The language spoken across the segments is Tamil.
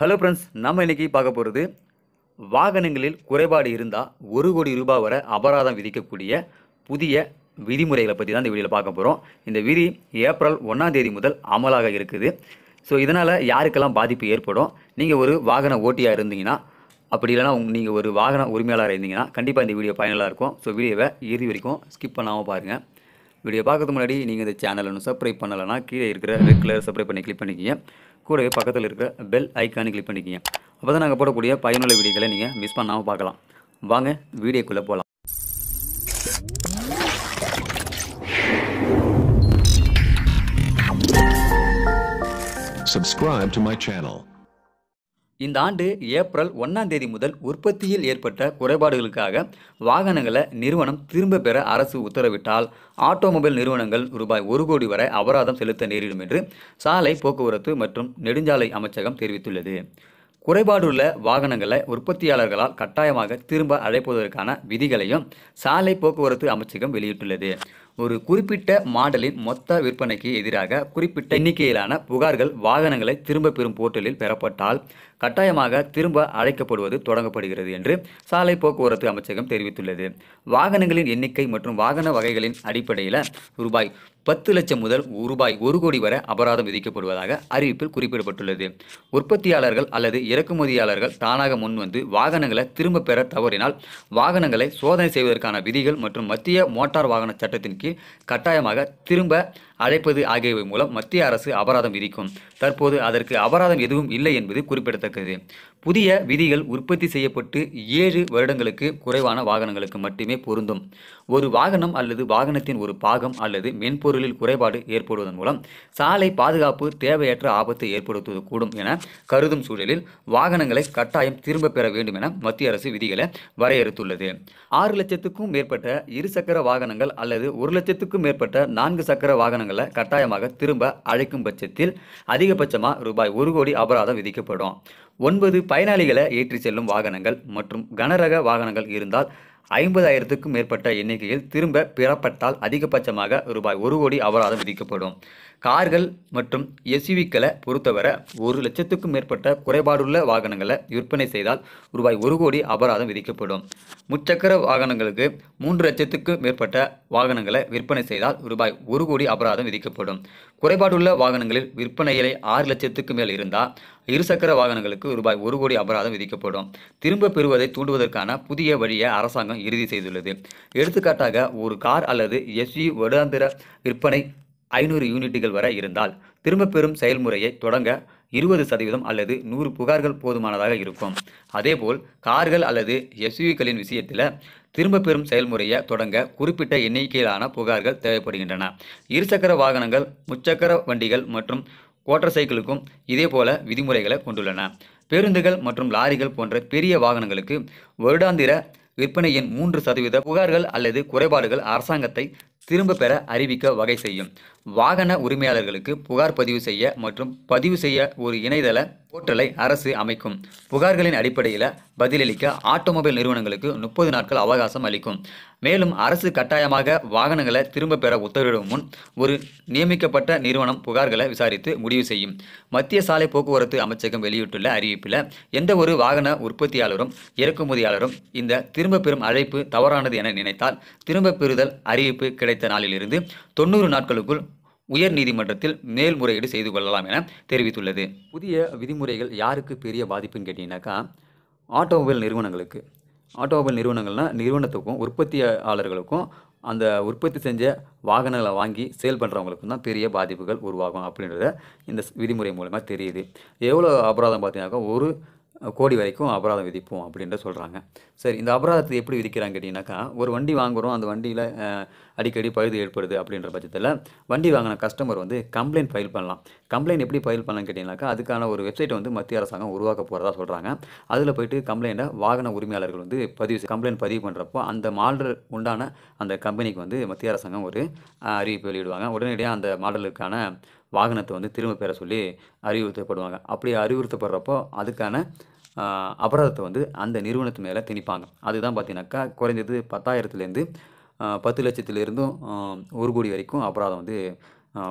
ஹலோ ஃப்ரெண்ட்ஸ் நம்ம இன்றைக்கி பார்க்க போகிறது வாகனங்களில் குறைபாடு இருந்தால் ஒரு கோடி ரூபாய் வரை அபராதம் விதிக்கக்கூடிய புதிய விதிமுறைகளை பற்றி தான் இந்த வீடியோவில் பார்க்க போகிறோம் இந்த விதி ஏப்ரல் ஒன்றாம் தேதி முதல் அமலாக இருக்குது ஸோ இதனால் யாருக்கெல்லாம் பாதிப்பு ஏற்படும் நீங்கள் ஒரு வாகன ஓட்டியாக இருந்தீங்கன்னா அப்படி இல்லைனா நீங்கள் ஒரு வாகன உரிமையாளராக இருந்தீங்கன்னா கண்டிப்பாக இந்த வீடியோ பயனலாக இருக்கும் ஸோ வீடியோவை இறுதி வரைக்கும் ஸ்கிப் பண்ணாமல் பாருங்கள் வீடியோ பார்க்கறதுக்கு முன்னாடி நீங்கள் இந்த சேனலை ஒன்று சப்ஸ்கிரைப் பண்ணலைன்னா கீழே இருக்கிற ரெட் கலர் சப்ஸ்கிரைப் பண்ணி கிளிக் பண்ணிக்கிங்க கூடவே பக்கத்தில் இருக்க பெல் ஐக்கானு கிளிக் பண்ணிக்கிங்க அப்போ தான் நாங்கள் போடக்கூடிய பயனுள்ள வீடியோக்களை நீங்கள் மிஸ் பண்ணாமல் பார்க்கலாம் வாங்க வீடியோக்குள்ளே போகலாம் Subscribe to my channel. இந்த ஆண்டு ஏப்ரல் ஒன்றாம் தேதி முதல் உற்பத்தியில் ஏற்பட்ட குறைபாடுகளுக்காக வாகனங்களை நிறுவனம் திரும்ப பெற அரசு உத்தரவிட்டால் ஆட்டோமொபைல் நிறுவனங்கள் ரூபாய் ஒரு கோடி வரை அபராதம் செலுத்த நேரிடும் என்று சாலை போக்குவரத்து மற்றும் நெடுஞ்சாலை அமைச்சகம் தெரிவித்துள்ளது குறைபாடுள்ள வாகனங்களை உற்பத்தியாளர்களால் கட்டாயமாக திரும்ப அழைப்பதற்கான விதிகளையும் சாலை போக்குவரத்து அமைச்சகம் வெளியிட்டுள்ளது ஒரு குறிப்பிட்ட மாடலின் மொத்த விற்பனைக்கு எதிராக குறிப்பிட்ட எண்ணிக்கையிலான புகார்கள் வாகனங்களை திரும்ப பெறும் போர்ட்டலில் பெறப்பட்டால் கட்டாயமாக திரும்ப அழைக்கப்படுவது தொடங்கப்படுகிறது என்று சாலை போக்குவரத்து அமைச்சகம் தெரிவித்துள்ளது வாகனங்களின் எண்ணிக்கை மற்றும் வாகன வகைகளின் அடிப்படையில் ரூபாய் பத்து லட்சம் முதல் ரூபாய் ஒரு கோடி வரை அபராதம் விதிக்கப்படுவதாக அறிவிப்பில் குறிப்பிடப்பட்டுள்ளது உற்பத்தியாளர்கள் அல்லது இறக்குமதியாளர்கள் தானாக முன்வந்து வாகனங்களை திரும்ப பெற தவறினால் வாகனங்களை சோதனை செய்வதற்கான விதிகள் மற்றும் மத்திய மோட்டார் வாகன சட்டத்தின் கீழ் நடவடிக்கைக்கு கட்டாயமாக திரும்ப அழைப்பது ஆகியவை மூலம் மத்திய அரசு அபராதம் விதிக்கும் தற்போது அதற்கு அபராதம் எதுவும் இல்லை என்பது குறிப்பிடத்தக்கது புதிய விதிகள் உற்பத்தி செய்யப்பட்டு ஏழு வருடங்களுக்கு குறைவான வாகனங்களுக்கு மட்டுமே பொருந்தும் ஒரு வாகனம் அல்லது வாகனத்தின் ஒரு பாகம் அல்லது மென்பொருளில் குறைபாடு ஏற்படுவதன் மூலம் சாலை பாதுகாப்பு தேவையற்ற ஆபத்தை ஏற்படுத்துவது கூடும் என கருதும் சூழலில் வாகனங்களை கட்டாயம் திரும்ப பெற வேண்டும் என மத்திய அரசு விதிகளை வரையறுத்துள்ளது ஆறு லட்சத்துக்கும் மேற்பட்ட இருசக்கர வாகனங்கள் அல்லது ஒரு லட்சத்துக்கும் மேற்பட்ட நான்கு சக்கர வாகனங்களை கட்டாயமாக திரும்ப அழைக்கும் பட்சத்தில் அதிகபட்சமாக ரூபாய் ஒரு கோடி அபராதம் விதிக்கப்படும் ஒன்பது பயனாளிகளை ஏற்றி செல்லும் வாகனங்கள் மற்றும் கனரக வாகனங்கள் இருந்தால் ஐம்பதாயிரத்துக்கும் மேற்பட்ட எண்ணிக்கையில் திரும்ப பெறப்பட்டால் அதிகபட்சமாக ரூபாய் ஒரு கோடி அபராதம் விதிக்கப்படும் கார்கள் மற்றும் எஸ்யூவிக்களை பொறுத்தவரை ஒரு லட்சத்துக்கும் மேற்பட்ட குறைபாடுள்ள வாகனங்களை விற்பனை செய்தால் ரூபாய் ஒரு கோடி அபராதம் விதிக்கப்படும் முச்சக்கர வாகனங்களுக்கு மூன்று லட்சத்துக்கு மேற்பட்ட வாகனங்களை விற்பனை செய்தால் ரூபாய் ஒரு கோடி அபராதம் விதிக்கப்படும் குறைபாடுள்ள வாகனங்களில் விற்பனைகளை ஆறு லட்சத்துக்கு மேல் இருந்தால் இருசக்கர வாகனங்களுக்கு ரூபாய் ஒரு கோடி அபராதம் விதிக்கப்படும் திரும்ப பெறுவதை தூண்டுவதற்கான புதிய வழியை அரசாங்கம் இறுதி செய்துள்ளது எடுத்துக்காட்டாக ஒரு கார் அல்லது எஸ்யூ வருடாந்திர விற்பனை ஐநூறு யூனிட்டுகள் வரை இருந்தால் திரும்ப பெறும் செயல்முறையை தொடங்க இருபது சதவீதம் அல்லது நூறு புகார்கள் போதுமானதாக இருக்கும் அதேபோல் கார்கள் அல்லது எஸ்யூக்களின் விஷயத்தில் திரும்ப பெறும் செயல்முறையை தொடங்க குறிப்பிட்ட எண்ணிக்கையிலான புகார்கள் தேவைப்படுகின்றன இருசக்கர வாகனங்கள் முச்சக்கர வண்டிகள் மற்றும் ஓட்டர் சைக்கிளுக்கும் இதே போல விதிமுறைகளை கொண்டுள்ளன பேருந்துகள் மற்றும் லாரிகள் போன்ற பெரிய வாகனங்களுக்கு வருடாந்திர விற்பனையின் மூன்று சதவீத புகார்கள் அல்லது குறைபாடுகள் அரசாங்கத்தை திரும்ப பெற அறிவிக்க வகை செய்யும் வாகன உரிமையாளர்களுக்கு புகார் பதிவு செய்ய மற்றும் பதிவு செய்ய ஒரு இணையதள போர்ட்டலை அரசு அமைக்கும் புகார்களின் அடிப்படையில் பதிலளிக்க ஆட்டோமொபைல் நிறுவனங்களுக்கு முப்பது நாட்கள் அவகாசம் அளிக்கும் மேலும் அரசு கட்டாயமாக வாகனங்களை திரும்ப பெற உத்தரவிடும் முன் ஒரு நியமிக்கப்பட்ட நிறுவனம் புகார்களை விசாரித்து முடிவு செய்யும் மத்திய சாலை போக்குவரத்து அமைச்சகம் வெளியிட்டுள்ள அறிவிப்பில் எந்த ஒரு வாகன உற்பத்தியாளரும் இறக்குமதியாளரும் இந்த திரும்ப பெறும் அழைப்பு தவறானது என நினைத்தால் திரும்ப பெறுதல் அறிவிப்பு கிடைத்த நாளிலிருந்து தொண்ணூறு நாட்களுக்குள் உயர்நீதிமன்றத்தில் மேல்முறையீடு செய்து கொள்ளலாம் என தெரிவித்துள்ளது புதிய விதிமுறைகள் யாருக்கு பெரிய பாதிப்புன்னு கேட்டிங்கனாக்கா ஆட்டோமொபைல் நிறுவனங்களுக்கு ஆட்டோமொபைல் நிறுவனங்கள்னால் நிறுவனத்துக்கும் உற்பத்தியாளர்களுக்கும் அந்த உற்பத்தி செஞ்ச வாகனங்களை வாங்கி சேல் பண்ணுறவங்களுக்கும் தான் பெரிய பாதிப்புகள் உருவாகும் அப்படின்றத இந்த விதிமுறை மூலமாக தெரியுது எவ்வளோ அபராதம் பார்த்தீங்கன்னாக்கா ஒரு கோடி வரைக்கும் அபராதம் விதிப்போம் அப்படின்ற சொல்கிறாங்க சரி இந்த அபராதத்தை எப்படி விதிக்கிறாங்க கேட்டிங்கனாக்கா ஒரு வண்டி வாங்குகிறோம் அந்த வண்டியில் அடிக்கடி பழுது ஏற்படுது அப்படின்ற பட்சத்தில் வண்டி வாங்கின கஸ்டமர் வந்து கம்ப்ளைண்ட் ஃபைல் பண்ணலாம் கம்ப்ளைண்ட் எப்படி ஃபைல் பண்ணலாம்னு கேட்டிங்கனாக்கா அதுக்கான ஒரு வெப்சைட்டை வந்து மத்திய அரசாங்கம் உருவாக்க போகிறதா சொல்கிறாங்க அதில் போயிட்டு கம்ப்ளைண்ட்டை வாகன உரிமையாளர்கள் வந்து பதிவு கம்ப்ளைண்ட் பதிவு பண்ணுறப்போ அந்த மாடல் உண்டான அந்த கம்பெனிக்கு வந்து மத்திய அரசாங்கம் ஒரு அறிவிப்பு வெளியிடுவாங்க உடனடியாக அந்த மாடலுக்கான வாகனத்தை வந்து திரும்ப பெற சொல்லி அறிவுறுத்தப்படுவாங்க அப்படி அறிவுறுத்தப்படுறப்போ அதுக்கான அபராதத்தை வந்து அந்த நிறுவனத்து மேலே திணிப்பாங்க அதுதான் பார்த்தீங்கன்னாக்கா குறைஞ்சது பத்தாயிரத்துலேருந்து பத்து லட்சத்துலேருந்தும் ஒரு கோடி வரைக்கும் அபராதம் வந்து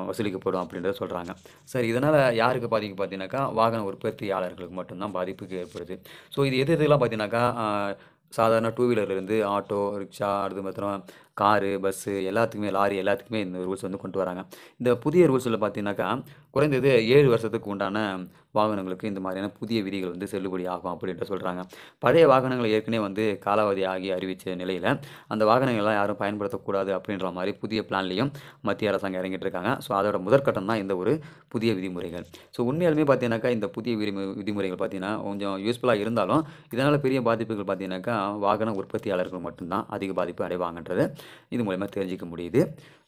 வசூலிக்கப்படும் அப்படின்றத சொல்கிறாங்க சரி இதனால் யாருக்கு பாதிக்கு பார்த்தீங்கன்னாக்கா வாகன உற்பத்தியாளர்களுக்கு மட்டும்தான் பாதிப்புக்கு ஏற்படுது ஸோ இது எது எதுலாம் பார்த்தீங்கன்னாக்கா சாதாரண டூ இருந்து ஆட்டோ ரிக்ஷா அடுத்து மாத்திரம் காரு பஸ்ஸு எல்லாத்துக்குமே லாரி எல்லாத்துக்குமே இந்த ரூல்ஸ் வந்து கொண்டு வராங்க இந்த புதிய ரூல்ஸில் பார்த்தீங்கன்னாக்கா குறைந்தது ஏழு வருஷத்துக்கு உண்டான வாகனங்களுக்கு இந்த மாதிரியான புதிய விதிகள் வந்து செல்லுபடி ஆகும் அப்படின்ட்டு சொல்கிறாங்க பழைய வாகனங்கள் ஏற்கனவே வந்து காலாவதி ஆகி அறிவித்த நிலையில் அந்த வாகனங்கள்லாம் யாரும் பயன்படுத்தக்கூடாது அப்படின்ற மாதிரி புதிய பிளான்லேயும் மத்திய அரசாங்கம் இறங்கிட்டு இருக்காங்க ஸோ அதோட முதற்கட்டம் தான் இந்த ஒரு புதிய விதிமுறைகள் ஸோ உண்மையாலுமே பார்த்தீங்கன்னாக்கா இந்த புதிய விதிமுறைகள் பார்த்தீங்கன்னா கொஞ்சம் யூஸ்ஃபுல்லாக இருந்தாலும் இதனால் பெரிய பாதிப்புகள் பார்த்தீங்கன்னாக்கா வாகன உற்பத்தியாளர்கள் மட்டும்தான் அதிக பாதிப்பு அடைவாங்கன்றதை இது மூலயமா தெரிஞ்சிக்க முடியுது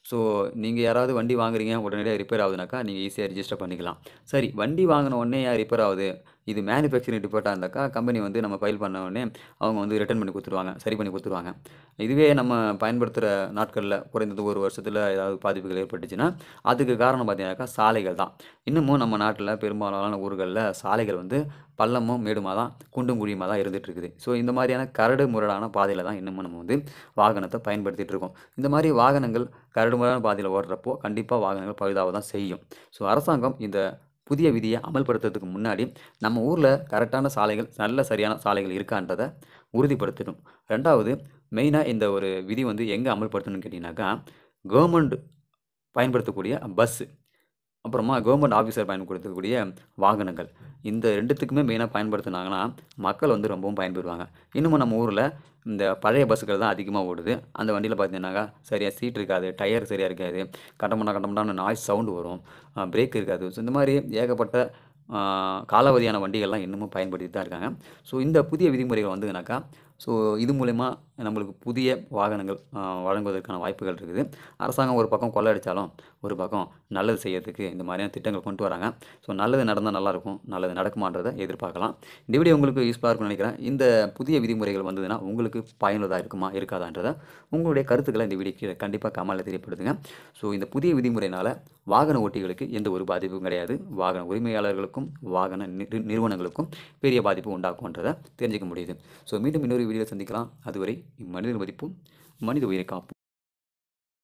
ஸோ நீங்கள் யாராவது வண்டி வாங்குறீங்க உடனடியாக ரிப்பேர் ஆகுதுனாக்கா நீங்கள் ஈஸியாக ரிஜிஸ்டர் பண்ணிக்கலாம் சரி வண்டி வாங்கின உடனே ஏன் ரிப்பேர் ஆகுது இது மேனுஃபேக்சரிங் ரிப்போர்ட்டாக இருந்தாக்கா கம்பெனி வந்து நம்ம ஃபைல் பண்ண உடனே அவங்க வந்து ரிட்டர்ன் பண்ணி கொடுத்துருவாங்க சரி பண்ணி கொடுத்துருவாங்க இதுவே நம்ம பயன்படுத்துகிற நாட்களில் குறைந்தது ஒரு வருஷத்தில் ஏதாவது பாதிப்புகள் ஏற்பட்டுச்சுன்னா அதுக்கு காரணம் பார்த்தீங்கன்னாக்கா சாலைகள் தான் இன்னமும் நம்ம நாட்டில் பெரும்பாலான ஊர்களில் சாலைகள் வந்து பள்ளமும் மேடுமாக தான் குண்டும் குழியுமாக தான் இருந்துகிட்ருக்குது ஸோ இந்த மாதிரியான கரடு முரடான பாதையில் தான் இன்னமும் நம்ம வந்து வாகனத்தை பயன்படுத்திகிட்டு இருக்கோம் இந்த மாதிரி வாகனங்கள் கரடுமுறையான பாதையில் ஓடுறப்போ கண்டிப்பாக வாகனங்கள் பழுதாக தான் செய்யும் ஸோ அரசாங்கம் இந்த புதிய விதியை அமல்படுத்துறதுக்கு முன்னாடி நம்ம ஊரில் கரெக்டான சாலைகள் நல்ல சரியான சாலைகள் இருக்கான்றதை உறுதிப்படுத்தணும் ரெண்டாவது மெயினாக இந்த ஒரு விதி வந்து எங்கே அமல்படுத்தணும்னு கேட்டிங்கனாக்கா கவர்மெண்ட் பயன்படுத்தக்கூடிய பஸ்ஸு அப்புறமா கவர்மெண்ட் ஆஃபீஸர் பயன்படுத்தக்கூடிய வாகனங்கள் இந்த ரெண்டுத்துக்குமே மெயினாக பயன்படுத்தினாங்கன்னா மக்கள் வந்து ரொம்பவும் பயன்பெறுவாங்க இன்னமும் நம்ம ஊரில் இந்த பழைய பஸ்ஸுகள் தான் அதிகமாக ஓடுது அந்த வண்டியில் பார்த்தீங்கன்னாக்கா சரியாக சீட் இருக்காது டயர் சரியாக இருக்காது கட்டமுடா கட்டமண்டான நாய்ஸ் சவுண்டு வரும் பிரேக் இருக்காது ஸோ இந்த மாதிரி ஏகப்பட்ட காலாவதியான வண்டிகள்லாம் இன்னமும் பயன்படுத்தி தான் இருக்காங்க ஸோ இந்த புதிய விதிமுறைகள் வந்ததுனாக்கா ஸோ இது மூலயமா நம்மளுக்கு புதிய வாகனங்கள் வழங்குவதற்கான வாய்ப்புகள் இருக்குது அரசாங்கம் ஒரு பக்கம் அடித்தாலும் ஒரு பக்கம் நல்லது செய்யறதுக்கு இந்த மாதிரியான திட்டங்கள் கொண்டு வராங்க ஸோ நல்லது நடந்தால் நல்லாயிருக்கும் நல்லது நடக்குமான்றதை எதிர்பார்க்கலாம் இந்த வீடியோ உங்களுக்கு யூஸ்ஃபுல்லாக இருக்கும்னு நினைக்கிறேன் இந்த புதிய விதிமுறைகள் வந்ததுன்னா உங்களுக்கு பயனுள்ளதாக இருக்குமா இருக்காதான்றதை உங்களுடைய கருத்துக்களை இந்த வீடியோ கண்டிப்பாக கமலில் தெரியப்படுதுங்க ஸோ இந்த புதிய விதிமுறையினால் வாகன ஓட்டிகளுக்கு எந்த ஒரு பாதிப்பும் கிடையாது வாகன உரிமையாளர்களுக்கும் வாகன நிறுவனங்களுக்கும் பெரிய பாதிப்பு உண்டாக்கும்ன்றதை தெரிஞ்சுக்க முடியுது ஸோ மீண்டும் இன்னொரு வீடியோ சந்திக்கலாம் அதுவரை மனிதர் மதிப்பும் மனித உயிரை காப்போம்